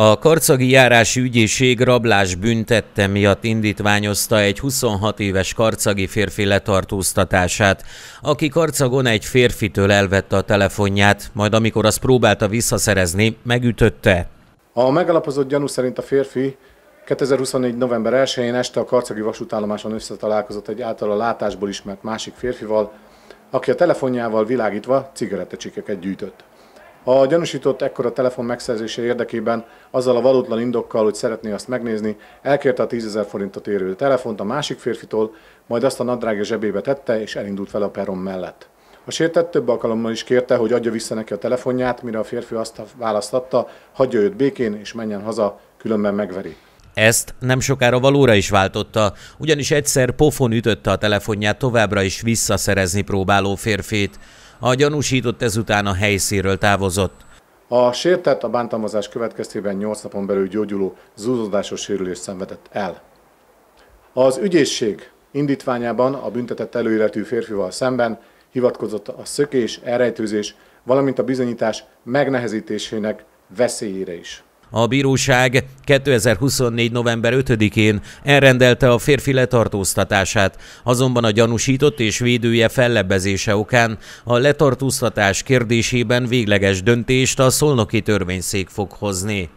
A karcagi járási ügyészség rablás büntette miatt indítványozta egy 26 éves karcagi férfi letartóztatását, aki karcagon egy férfitől elvette a telefonját, majd amikor azt próbálta visszaszerezni, megütötte. A megalapozott gyanú szerint a férfi 2024. november 1-én este a karcagi vasútállomáson összetalálkozott egy általa látásból ismert másik férfival, aki a telefonjával világítva cigarettacsikeket gyűjtött. A gyanúsított ekkora telefon megszerzése érdekében azzal a valótlan indokkal, hogy szeretné azt megnézni, elkérte a 10 forintot érő telefont a másik férfitól, majd azt a nadrágja zsebébe tette és elindult vele a peron mellett. A sértett több alkalommal is kérte, hogy adja vissza neki a telefonját, mire a férfi azt választatta, hagyja őt békén és menjen haza, különben megveri. Ezt nem sokára valóra is váltotta, ugyanis egyszer pofon ütötte a telefonját továbbra is visszaszerezni próbáló férfét. A gyanúsított ezután a helyszínről távozott. A sértett a bántalmazás következtében 8 napon belül gyógyuló zúzódásos sérülést szenvedett el. Az ügyészség indítványában a büntetett előéletű férfival szemben hivatkozott a szökés, elrejtőzés, valamint a bizonyítás megnehezítésének veszélyére is. A bíróság 2024. november 5-én elrendelte a férfi letartóztatását, azonban a gyanúsított és védője fellebbezése okán a letartóztatás kérdésében végleges döntést a szolnoki törvényszék fog hozni.